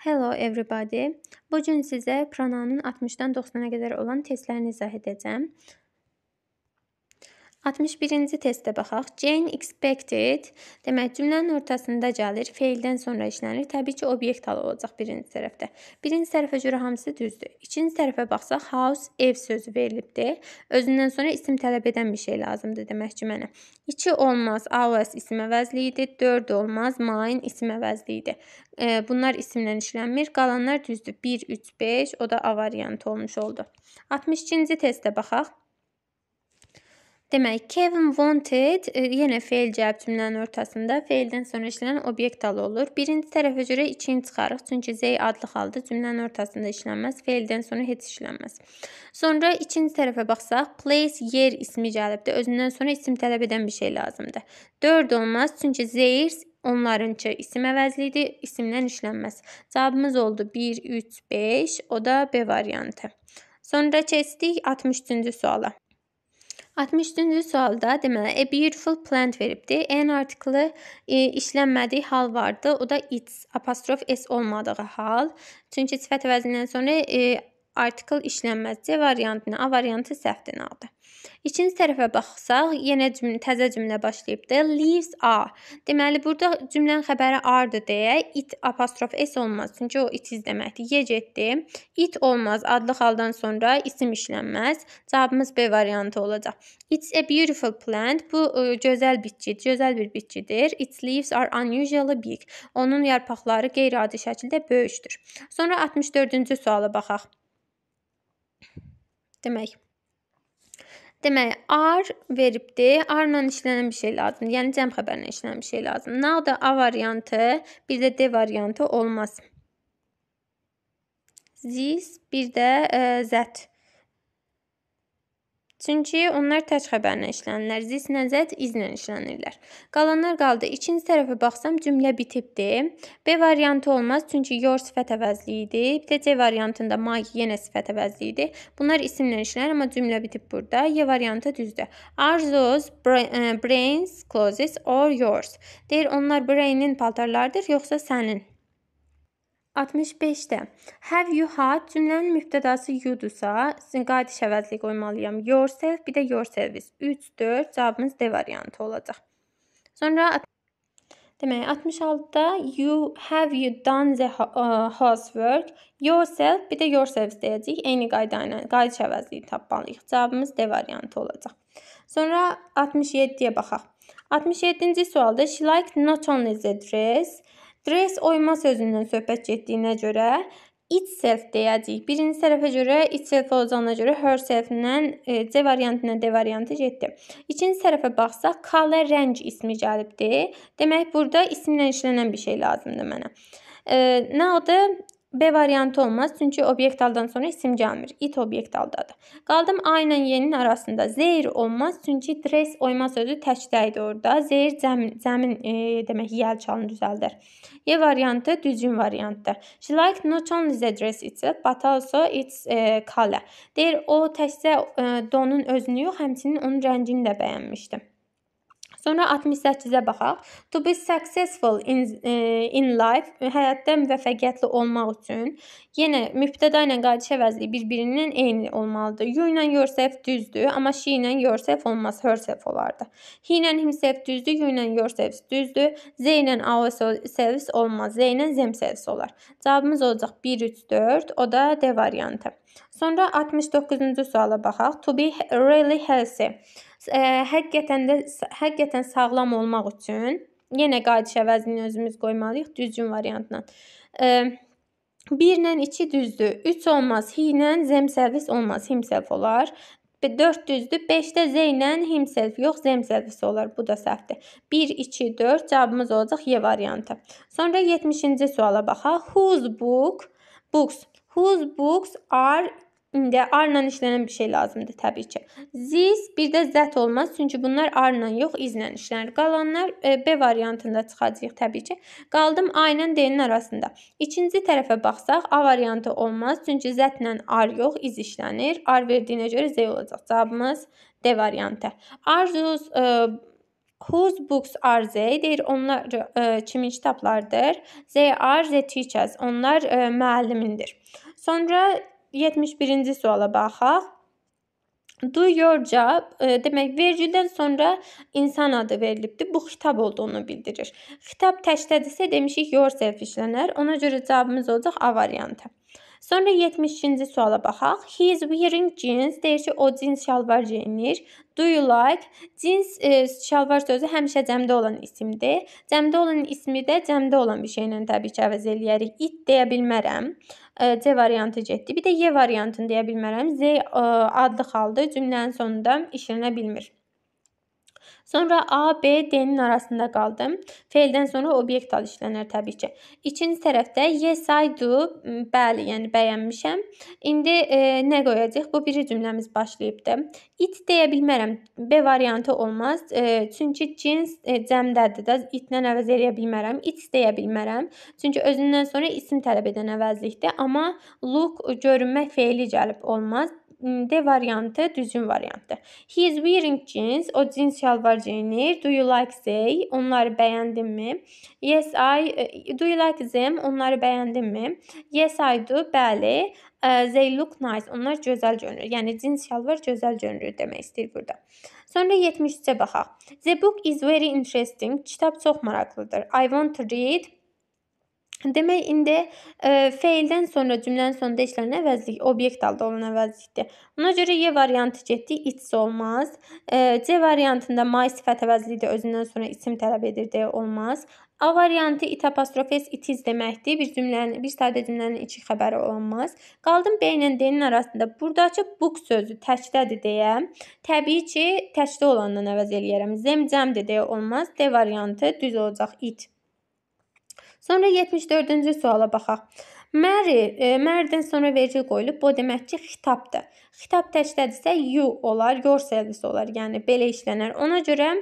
Hello everybody. Bu gün sizə pronanın 60-dan 90-a qədər olan testlərini izah edəcəm. 61-ci testə baxaq. Jane expected, demək cümlənin ortasında gəlir, feildən sonra işlənir. Təbii ki, obyekt halı olacaq birinci tərəfdə. Birinci tərəfə görə hamısı düzdür. İkinci tərəfə baxsaq, house ev sözü verilibdi. Özündən sonra isim tələb edən bir şey lazımdır demək ki mənə. 2 olmaz, ours isim əvəzli idi. 4 olmaz, mine isim əvəzli idi. E, bunlar isimlə işlənmir. Qalanlar düzdür. 1 3 5 o da A variantı olmuş oldu. 62-ci testə baxaq. Demək, Kevin wanted e, yenə fail cavab cümlənin ortasında faildən sonra işlənən obyekt halı olur. Birinci tərəf üzrə 2-ni çıxarıq, çünki Z adlı halda cümlənin ortasında işlənməz, faildən sonra heç işlənməz. Sonra ikinci tərəfə baxsaq, place yer ismi gəlibdir. Özündən sonra isim tələb edən bir şey lazımdır. 4 olmaz, çünki zeyirs onlarınçı isim əvəzlidir, isimdən işlənməz. Cavabımız oldu 1, 3, 5, o da B variantı. Sonra keçdik 63-cü suala. 63-cü sualda deməli a e, beautiful plant veribdi. An artiklı e, işlənmədiyi hal vardı. O da its apostrof s olmadığı hal. Çünki sifət əvəzindən sonra e, artikl işlənməz C variantını, A variantı səhv deməlidir. İkinci tərəfə baxsaq, yenə cümlə, təzə cümlə başlayıbdı. Leaves are. Deməli, burada cümlənin xəbəri are-dır deyə it apostrof s olmaz. Çünki o itiz deməkdir. Y getdi. It olmaz adlı haldan sonra isim işlənməz. Cavabımız B variantı olacaq. It's a beautiful plant. Bu ə, gözəl bitkidir, gözəl bir bitkidir. Its leaves are unusually big. Onun yarpaqları qeyri-adi şəkildə böyükdür. Sonra 64-cü suala baxaq demək. Demək, are veribdir. Arla işlənən bir şey lazımdır. Yəni cəm xəbərinə işlənən bir şey lazımdır. Now da A variantı, bir də D variantı olmaz. This, bir də e, ə, that. Çünki onlar tək xəbərlə işlənirlər, zisnə zət izlə işlənirlər. Qalanlar qaldı. İkinci tərəfə baxsam cümlə bitibdi. B variantı olmaz, çünki your sifət əvəzli idi. Bir də C variantında my yenə sifət əvəzli idi. Bunlar isimlə işlənir, amma cümlə bitib burada. Y variantı düzdür. Are those e, brains, clothes or yours? Deyir, onlar brainin paltarlardır, yoxsa sənin? 65-də have you had cümlənin mübtədası you-dursa, qayıdış əvəzli qoymalıyam. Yourself, bir də yourself is. 3 4 cavabımız D variantı olacaq. Sonra demək 66-da you have you done the uh, housework, yourself, bir də yourself deyəcəyik. Eyni qayda ilə qayıdış əvəzliyini tapmalıyıq. Cavabımız D variantı olacaq. Sonra 67-yə baxaq. 67-ci sualda she liked not only the dress, Dress oyma sözündən söhbət getdiyinə görə itself deyəcəyik. Birinci tərəfə görə itself olacağına görə herself-dən e, C variantına D variantı getdi. İkinci tərəfə baxsaq, color rəng ismi gəlibdi. Demək burada isimlə işlənən bir şey lazımdır mənə. E, nə odur? B variantı olmaz, çünki obyekt aldan sonra isim gəlmir. It obyekt aldadır. Qaldım A ilə Y-nin arasında. Zeyr olmaz, çünki dress oyma sözü təkdə idi orada. Zeyr cəmin, cəmin e, demək yelçanı düzəldir. Y e variantı düzgün variantdır. She liked not only the dress itself, but also its e, color. Deyir, o təkcə e, donun özünü yox, həmçinin onun rəngini də bəyənmişdi. Sonra 68-ə baxaq. To be successful in e, in life, həyatda müvəffəqiyyətli olmaq üçün yenə mübtəda ilə qayıdış əvəzliyi bir-birinin eyni olmalıdır. You ilə yourself düzdür, amma she ilə yourself olmaz, herself olardı. He ilə himself düzdür, you ilə yourself düzdür. Z ilə ourselves olmaz, Z ilə themselves olar. Cavabımız olacaq 1 3 4, o da D variantı. Sonra 69-cu suala baxaq. To be really healthy ə, həqiqətən də həqiqətən sağlam olmaq üçün yenə qayıdış əvəzini özümüz qoymalıyıq düzgün variantla. Ə, 1 ilə 2 düzdür. 3 olmaz. Hi ilə zemselvis olmaz. Himself olar. 4 düzdür. 5-də Z ilə himself yox, zemselvis olar. Bu da səhvdir. 1 2 4 cavabımız olacaq Y variantı. Sonra 70-ci suala baxaq. Whose book? Books. Whose books are İndi R ilə işlənən bir şey lazımdır təbii ki. This bir də zət olmaz, çünki bunlar R ilə yox, iz ilə işlənir. Qalanlar e, B variantında çıxacaq təbii ki. Qaldım A ilə D-nin arasında. İkinci tərəfə baxsaq, A variantı olmaz, çünki zətlə R yox, iz işlənir. R verdiyinə görə Z olacaq cavabımız D variantı. Arzus e, Whose books are they? Deyir, onlar ə, e, kimin kitablardır? They are the teachers. Onlar ə, müəllimindir. Sonra 71-ci suala baxaq. Do your job e, demək vergüldən sonra insan adı verilibdi. Bu xitab olduğunu bildirir. Xitab təkdədirsə demişik yourself işlənər. Ona görə cavabımız olacaq A variantı. Sonra 72-ci suala baxaq. He is wearing jeans. Deyir ki, o cins şalvar geyinir. Do you like? Cins e, şalvar sözü həmişə cəmdə olan isimdir. Cəmdə olan ismi də cəmdə olan bir şeylə təbii ki, əvəz eləyərik. It deyə bilmərəm. E, C variantı getdi. Bir də Y variantını deyə bilmərəm. Z e, adlı xalda cümlənin sonunda işlənə bilmir. Sonra A, B, D-nin arasında qaldım. Feldən sonra obyekt ad işlənir təbii ki. İkinci tərəfdə yes I do, bəli, yəni bəyənmişəm. İndi e, nə qoyacağıq? Bu birinci cümləmiz başlayıbdı. It deyə bilmərəm. B variantı olmaz. E, çünki cins e, cəmdədir də. İtlə əvəz edə bilmərəm. It deyə bilmərəm. Çünki özündən sonra isim tələb edən əvəzlikdir, amma look görünmək feili gəlib olmaz. D variantı düzgün variantdır. He is wearing jeans. O cins şalvar geyinir. Do you like they? Onları bəyəndinmi? Yes I. Do you like them? Onları bəyəndinmi? Yes I do. Bəli. They look nice. Onlar gözəl görünür. Yəni cins şalvar gözəl görünür demək istəyir burada. Sonra 73-ə baxaq. The book is very interesting. Kitab çox maraqlıdır. I want to read. Demək, indi e, feildən sonra cümlənin sonunda işlənən əvəzlik obyekt halda olan əvəzlikdir. Buna görə Y variantı getdi, it's olmaz. E, C variantında may sifət əvəzliyi də özündən sonra isim tələb edir deyə olmaz. A variantı it apostrofes itiz deməkdir. Bir cümlənin, bir sadə cümlənin iki xəbəri olmaz. Qaldım B ilə D-nin arasında. Burdakı book sözü təkdədir deyə, təbii ki, təkdə olandan əvəz eləyərəm. Zemcəmdir deyə olmaz. D variantı düz olacaq it. Sonra 74-cü suala baxaq. Mary, e, Marydən sonra vergil qoyulub. Bu demək ki, xitabdır. Xitab təkdədirsə you olar, yourself olar. Yəni belə işlənər. Ona görə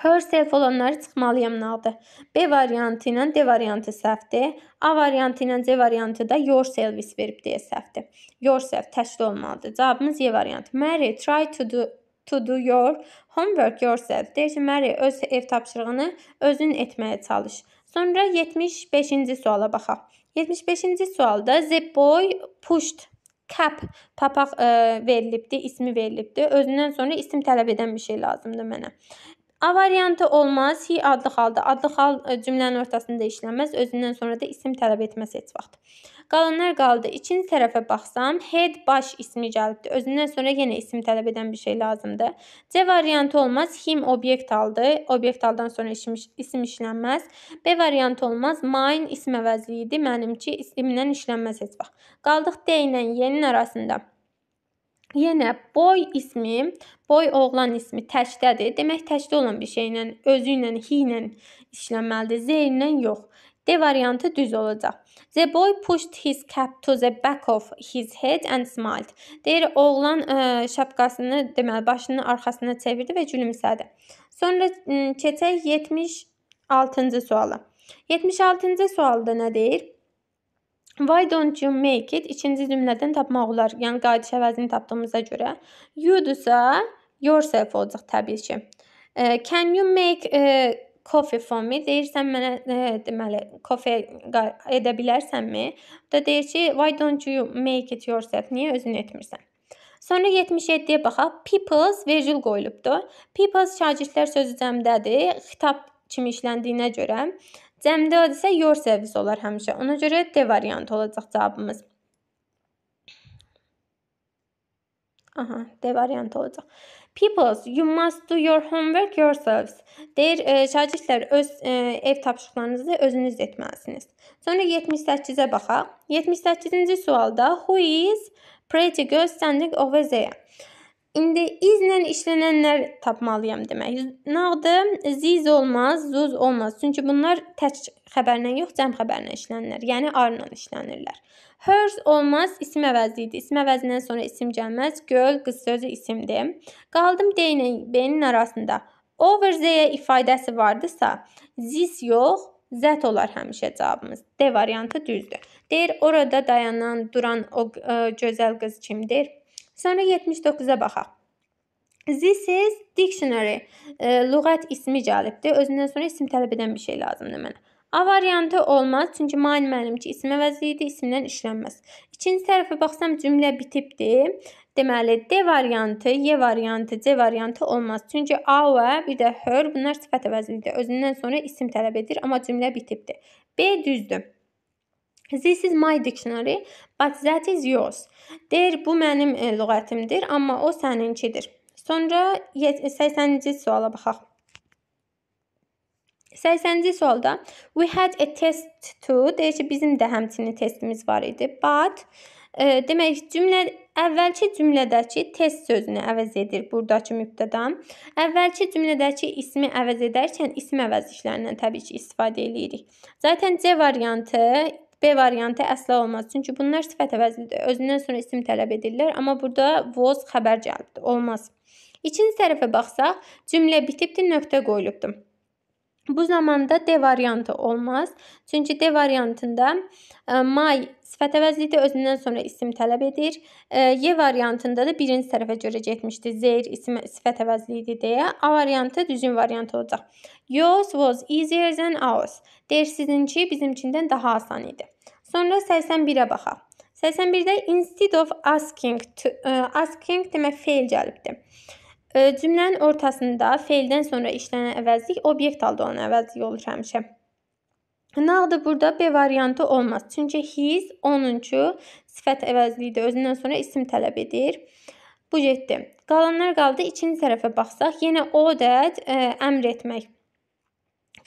Herself olanları çıxmalıyam nağdı. B variantı ilə D variantı səhvdir. A variantı ilə C variantı da yourself verib deyə səhvdir. Yourself təşkil olmalıdır. Cavabımız E variantı. Mary try to do to do your homework yourself. Deyir ki, Mary öz ev tapşırığını özün etməyə çalış. Sonra 75-ci suala baxaq. 75-ci sualda the boy pushed cap papaq ə, e, verilibdi, ismi verilibdi. Özündən sonra isim tələb edən bir şey lazımdır mənə. A variantı olmaz. He adlı halda. Adlı xal e, cümlənin ortasında işləməz. Özündən sonra da isim tələb etməz heç vaxt. Qalanlar qaldı. İkinci tərəfə baxsam, head baş ismi gəlibdi. Özündən sonra yenə isim tələb edən bir şey lazımdır. C variantı olmaz. Him obyekt aldı. Obyekt aldan sonra isim, isim işlənməz. B variantı olmaz. Mine isim əvəzliyidir. Mənimki isimlə işlənməz heç vaxt. Qaldıq D ilə Y-nin arasında. Yenə boy ismi, boy oğlan ismi təkdədir. Demək təkdə olan bir şeylə, özü ilə, hi ilə işlənməlidir. Z ilə yox. D variantı düz olacaq. The boy pushed his cap to the back of his head and smiled. Deyir, oğlan ə, e, şapkasını, deməli, başını arxasına çevirdi və gülümsədi. Sonra keçək 76-cı suala. 76-cı sualda nə deyir? Why don't you make it? İkinci cümlədən tapmaq olar. Yəni, qayıdış əvəzini tapdığımıza görə. You-dursa, yourself olacaq təbii ki. E, can you make e, coffee for me? Deyirsən mənə, e, deməli, coffee edə bilərsənmi? Bu da deyir ki, why don't you make it yourself? Niyə özün etmirsən? Sonra 77-yə baxaq. Peoples vergül qoyulubdur. Peoples şagirdlər sözü cəmdədir. Xitab kimi işləndiyinə görə cəmdəd isə your servis olar həmişə. Ona görə D variantı olacaq cavabımız. Aha, D variantı olacaq. Peoples, you must do your homework yourselves. Deyir, e, şagirdlər öz e, ev tapşırıqlarınızı özünüz etməlisiniz. Sonra 78-ə baxaq. 78-ci sualda who is pretty girl standing over there? İndi izlə işlənənlər tapmalıyam demək. Nağdı ziz olmaz, zuz olmaz. Çünki bunlar tək xəbərlə yox, cəm xəbərlə yəni, işlənirlər. Yəni arla işlənirlər. Hers olmaz, isim əvəzi idi. İsim əvəzindən sonra isim gəlməz. Göl qız sözü isimdir. Qaldım D ilə B-nin arasında. Over Z-yə ifadəsi vardısa, zis yox, zət olar həmişə cavabımız. D variantı düzdür. Deyir orada dayanan, duran o ə, e, gözəl qız kimdir? Sonra 79-a baxaq. This is dictionary. E, lüğət ismi gəlibdi. Özündən sonra isim tələb edən bir şey lazımdır mənə. A variantı olmaz, çünki main mənim ki, ismə vəziyyədə ismdən işlənməz. İkinci tərəfə baxsam cümlə bitibdi. Deməli, D variantı, Y variantı, C variantı olmaz. Çünki A və bir də her bunlar sifət əvəzlidir. Özündən sonra isim tələb edir, amma cümlə bitibdi. B düzdür. This is my dictionary, but that is yours. Deyir, bu mənim e, lüğətimdir, amma o səninkidir. Sonra 80-ci suala baxaq. 80-ci sualda we had a test too. Deyir ki, bizim də həmçinin testimiz var idi. But e, demək cümlə əvvəlki cümlədəki test sözünü əvəz edir burdakı mübtədam. Əvvəlki cümlədəki ismi əvəz edərkən ism əvəzişlərindən təbii ki, istifadə eləyirik. Zaten C variantı B variantı əsla olmaz. Çünki bunlar sifət əvəzlidir. Özündən sonra isim tələb edirlər, amma burada was xəbər cəlbdir. Olmaz. İkinci tərəfə baxsaq, cümlə bitibdi, nöqtə qoyulubdu. Bu zamanda D variantı olmaz. Çünki D variantında e, may sifət əvəzlikdə özündən sonra isim tələb edir. E, y variantında da birinci tərəfə görə getmişdi. Zeyr isim sifət əvəzliyidir deyə. A variantı düzgün variant olacaq. Yours was easier than ours. Deyir sizinki bizimkindən daha asan idi. Sonra 81-ə baxaq. 81-də instead of asking, to, uh, asking demək fail gəlibdir. Cümlənin ortasında feildən sonra işlənən əvəzlik obyekt halda olan əvəzlik olur həmişə. Nağdı burada B variantı olmaz. Çünki his 10-cu sifət əvəzliyidir. Özündən sonra isim tələb edir. Bu getdi. Qalanlar qaldı. İkinci tərəfə baxsaq, yenə o dət ə, əmr etmək.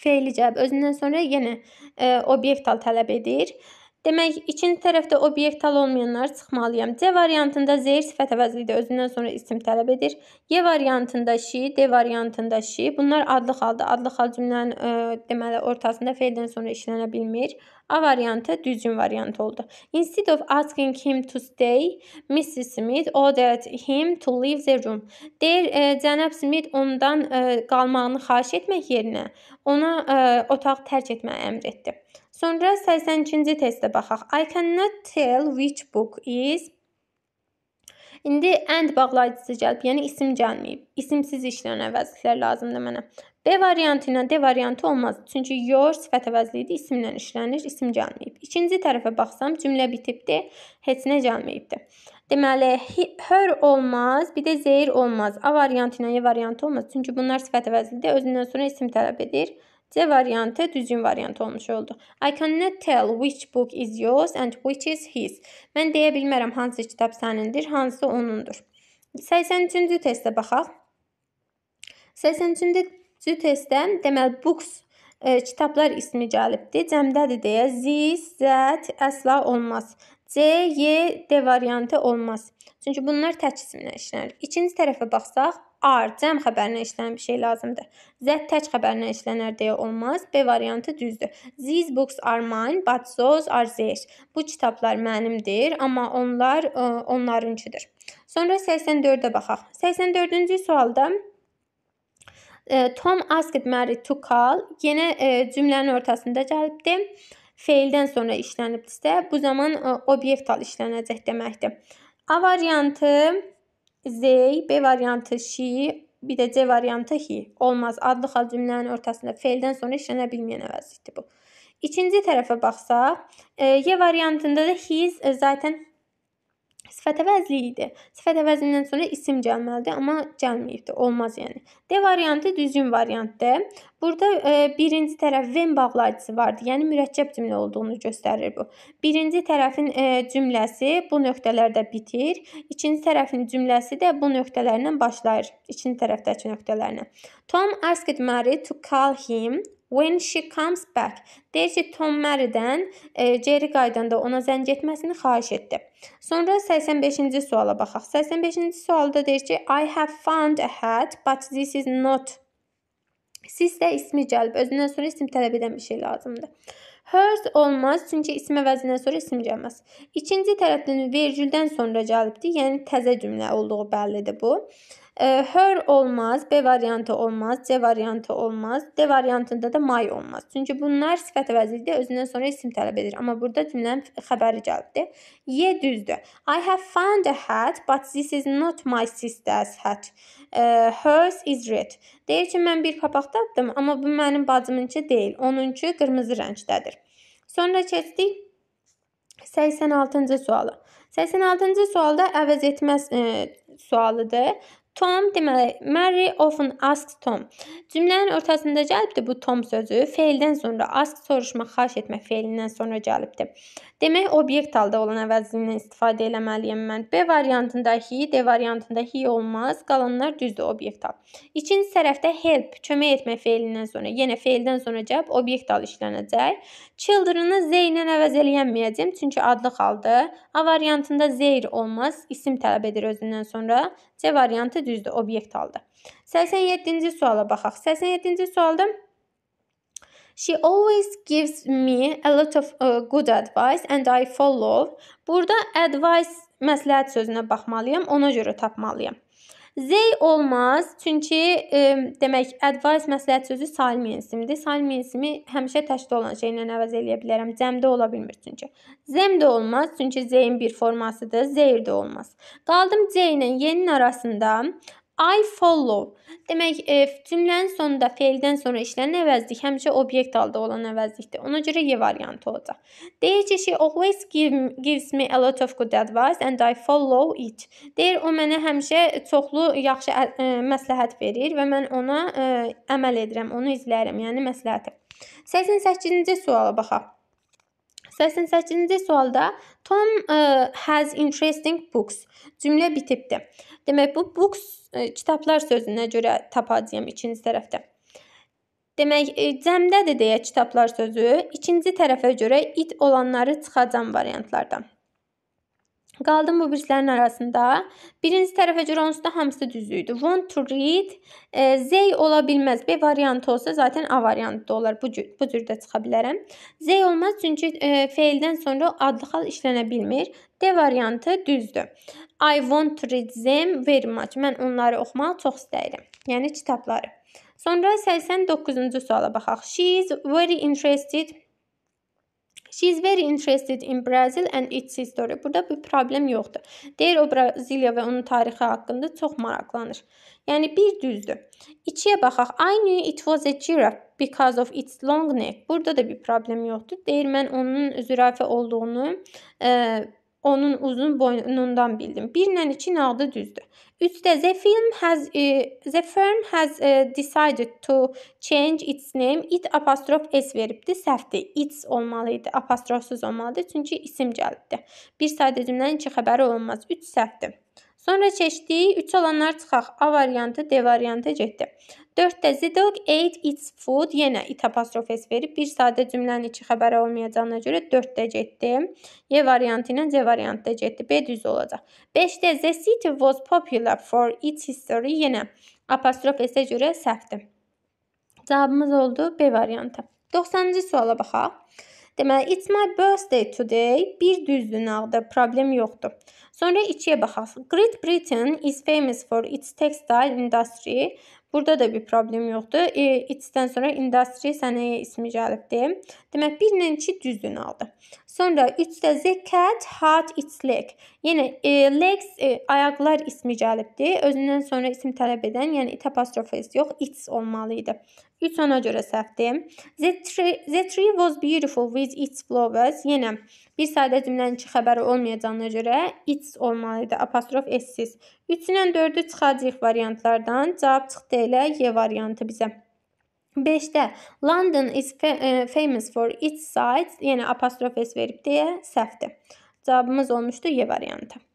Feili cəb özündən sonra yenə ə, obyekt hal tələb edir. Demək, ikinci tərəfdə obyektal olmayanları çıxmalıyam. C variantında zeyr sifət əvəzliyi də özündən sonra isim tələb edir. Y variantında şi, D variantında şi. Bunlar adlı halda, adlı hal cümlənin ə, e, deməli ortasında fe'dən sonra işlənə bilmir. A variantı düzgün variant oldu. Instead of asking him to stay, Mrs. Smith ordered him to leave the room. Deyir, e, cənab Smith ondan e, qalmağını xahiş etmək yerinə ona e, otaq tərk etməyə əmr etdi. Sonra 82-ci testə baxaq. I cannot tell which book is İndi and bağlayıcısı gəlib, yəni isim gəlməyib. İsimsiz işləyən əvəzliklər lazımdır mənə. B variantı ilə D variantı olmaz. Çünki your sifət əvəzliyidir, isimlə işlənir, isim gəlməyib. İkinci tərəfə baxsam, cümlə bitibdi, heç nə gəlməyibdi. Deməli, her olmaz, bir də zehir olmaz. A variantı ilə Y variantı olmaz. Çünki bunlar sifət əvəzliyidir, özündən sonra isim tələb edir. C variantı düzgün variant olmuş oldu. I cannot tell which book is yours and which is his. Mən deyə bilmərəm hansı kitab sənindir, hansı onundur. 83-cü testə baxaq. 83-cü testdə deməli books e, kitablar ismi gəlibdi. Cəmdədir deyə this, that əsla olmaz. C, Y, D variantı olmaz. Çünki bunlar tək cisimlə işlənir. İkinci tərəfə baxsaq, R cəm xəbərinə işlənən bir şey lazımdır. Z tək xəbərinə işlənər deyə olmaz. B variantı düzdür. These books are mine, but those are theirs. Bu kitablar mənimdir, amma onlar ə, onlarınkidir. Sonra 84-ə baxaq. 84-cü sualda ə, Tom asked Mary to call yenə ə, cümlənin ortasında gəlibdi feildən sonra işlənibdirsə, bu zaman e, obyektal işlənəcək deməkdir. A variantı zey, B variantı şi, bir də C variantı hi. Olmaz. Adlı xal cümlənin ortasında feildən sonra işlənə bilməyən əvəzlikdir bu. İkinci tərəfə baxsaq, E variantında da his e, zaten Sifət əvəzli idi. Sifət əvəzindən sonra isim gəlməlidir, amma gəlməyibdi. Olmaz yəni. D variantı düzgün variantdır. Burada e, birinci tərəf when bağlayıcısı vardı. Yəni mürəkkəb cümlə olduğunu göstərir bu. Birinci tərəfin e, cümləsi bu nöqtələrdə bitir. İkinci tərəfin cümləsi də bu nöqtələrlə başlayır. İkinci tərəfdəki nöqtələrlə. Tom asked Mary to call him When she comes back. Deyir ki, Tom Mary'dən e, geri qayıdanda ona zəng etməsini xahiş etdi. Sonra 85-ci suala baxaq. 85-ci sualda deyir ki, I have found a hat, but this is not. Siz də ismi gəlib, özündən sonra isim tələb edən bir şey lazımdır. Hers olmaz, çünki ismə vəzindən sonra isim gəlməz. İkinci tərəfdən vergüldən sonra gəlibdir, yəni təzə cümlə olduğu bəllidir bu. E, E, her olmaz, B variantı olmaz, C variantı olmaz, D variantında da may olmaz. Çünki bunlar sifət əvəzlikdə özündən sonra isim tələb edir. Amma burada cümlənin xəbəri gəldi. Y düzdür. I have found a hat, but this is not my sister's hat. E, hers is red. Deyir ki, mən bir papaq tapdım, amma bu mənim bacımınki deyil. Onunki qırmızı rəngdədir. Sonra keçdik 86-cı suala. 86-cı sualda əvəz etməz e, sualıdır. Tom deməli Mary often asks Tom. Cümlənin ortasında gəlibdir bu Tom sözü. Feildən sonra ask soruşmaq, xahiş etmək feilindən sonra gəlibdir. Demək obyekt halda olan əvəzindən istifadə eləməliyəm mən. B variantında he, D variantında he olmaz. Qalanlar düzdür obyekt hal. İkinci tərəfdə help, kömək etmək feilindən sonra, yenə feildən sonra gəlib obyekt hal işlənəcək. Children-ı z ilə əvəz eləyənməyəcəm, çünki adlıq haldır. A variantında zeir olmaz, isim tələb edir özündən sonra. C variantı aldı? Düzdür, obyekt aldı. 87-ci suala baxaq. 87-ci sualda She always gives me a lot of uh, good advice and I follow. Burada advice məsləhət sözünə baxmalıyam, ona görə tapmalıyam. Zey olmaz, çünki e, demək advice məsləhət sözü salmi ismidir. Salmi ismi həmişə təşkil olunan şeylə əvəz eləyə bilərəm. Cəmdə ola bilmir çünki. Zem də olmaz, çünki zeyin bir formasıdır. Zeyr də olmaz. Qaldım C ilə yenin arasında. I follow. Demək, e, cümlənin sonunda feildən sonra işlənən əvəzlik həmişə obyekt halda olan əvəzlikdir. Ona görə Y variantı olacaq. Deyir ki, she always give, gives me a lot of good advice and I follow it. Deyir, o mənə həmişə çoxlu yaxşı ə, ə, e, məsləhət verir və mən ona ə, e, əməl edirəm, onu izləyirəm, yəni məsləhəti. 88-ci suala baxaq. 88-ci sualda Tom ə, e, has interesting books cümlə bitibdi. Demək bu books ə, e, kitablar sözünə görə tapacağam ikinci tərəfdə. Demək e, cəmdədir deyə kitablar sözü ikinci tərəfə görə it olanları çıxacam variantlardan. Qaldım bu birislərin arasında. Birinci tərəfə görə onsuz da hamısı düzü idi. Want to read, e, they ola bilməz. B variantı olsa zaten A variantı da olar. Bu cür, bu cür də çıxa bilərəm. They olmaz çünki e, feildən sonra adlı xal işlənə bilmir. D variantı düzdür. I want to read them very much. Mən onları oxumağı çox istəyirəm. Yəni kitabları. Sonra 89-cu suala baxaq. She is very interested She is very interested in Brazil and its history. Burada bir problem yoxdur. Deyir o Braziliya və onun tarixi haqqında çox maraqlanır. Yəni bir düzdür. İçiyə baxaq. I knew it was a giraffe because of its long neck. Burada da bir problem yoxdur. Deyir mən onun zürafə olduğunu, e, onun uzun boynundan bildim. 1 ilə 2 nağdı düzdür. 3-də the film has e, the firm has e, decided to change its name. It apostrof s veribdi, səhvdir. Its olmalı idi, apostrofsuz olmalıdır, çünki isim gəlibdi. Bir sayda cümlənin iki xəbəri olmaz. 3 səhvdir. Sonra keçdik 3 olanlar çıxaq. A variantı, D variantı getdi. 4-də Zidok ate its food yenə it apostrofes verib bir sadə cümlənin iki xəbəri olmayacağına görə 4-də getdi. Y variantı ilə C variantı da getdi. B düz olacaq. 5-də the city was popular for its history yenə apostrofesə görə səhvdir. Cavabımız oldu B variantı. 90-cı suala baxaq. Deməli, it's my birthday today. Bir düzdür nağda, problem yoxdur. Sonra 2-yə baxaq. Great Britain is famous for its textile industry. Burada da bir problem yoxdur. E, it's-dən sonra industry sənaye ismi gəlibdir. Demək, 1 ilə 2 düzdür nağda. Sonra 3-də z cat hat its leg. Yəni e, legs e, ayaqlar ismi gəlibdi. Özündən sonra isim tələb edən, yəni it apostrofes yox, its olmalı idi. 3 ona görə səhvdir. The tree, the tree was beautiful with its flowers. Yenə yəni, bir sadə cümlənin iki xəbəri olmayacağına görə its olmalı idi. Apostrof s-siz. 3-dən 4-ü çıxacağıq variantlardan. Cavab çıxdı elə Y variantı bizə. 5-də London is e, famous for its sights, yəni apostrofes verib deyə səhvdir. Cavabımız olmuşdu Y variantı.